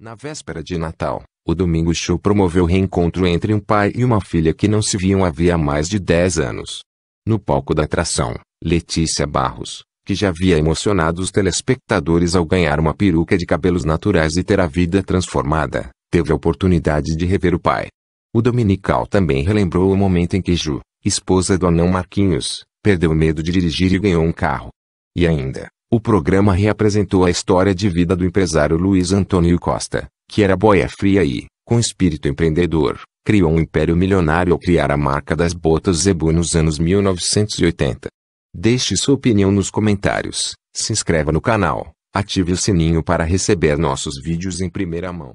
Na véspera de Natal, o Domingo Show promoveu reencontro entre um pai e uma filha que não se viam havia mais de 10 anos. No palco da atração, Letícia Barros, que já havia emocionado os telespectadores ao ganhar uma peruca de cabelos naturais e ter a vida transformada, teve a oportunidade de rever o pai. O dominical também relembrou o momento em que Ju, esposa do anão Marquinhos, perdeu o medo de dirigir e ganhou um carro. E ainda, o programa reapresentou a história de vida do empresário Luiz Antônio Costa, que era boia fria e, com espírito empreendedor, criou um império milionário ao criar a marca das botas Zebu nos anos 1980. Deixe sua opinião nos comentários, se inscreva no canal, ative o sininho para receber nossos vídeos em primeira mão.